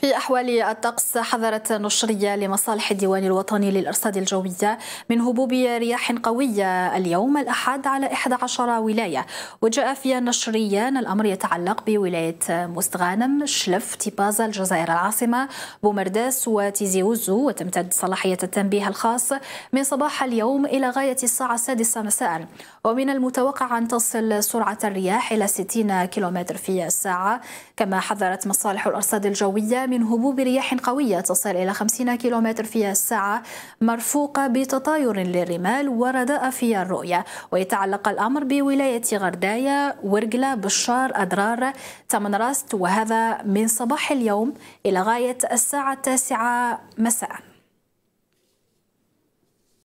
في أحوال الطقس حذرت النشرية لمصالح الديوان الوطني للأرصاد الجوية من هبوب رياح قوية اليوم الأحد على 11 ولاية وجاء في النشرية أن الأمر يتعلق بولاية مستغانم شلف تيبازا الجزائر العاصمة بومرداس وتيزي وزو وتمتد صلاحية التنبيه الخاص من صباح اليوم إلى غاية الساعة السادسة مساء ومن المتوقع أن تصل سرعة الرياح إلى 60 كيلومتر في الساعة كما حذرت مصالح الأرصاد الجوية من هبوب رياح قوية تصل إلى 50 كيلومتر في الساعة مرفوقة بتطاير للرمال ورداء في الرؤية ويتعلق الأمر بولاية غرداية ورقلة بشار أدرار تمنراست وهذا من صباح اليوم إلى غاية الساعة التاسعة مساءً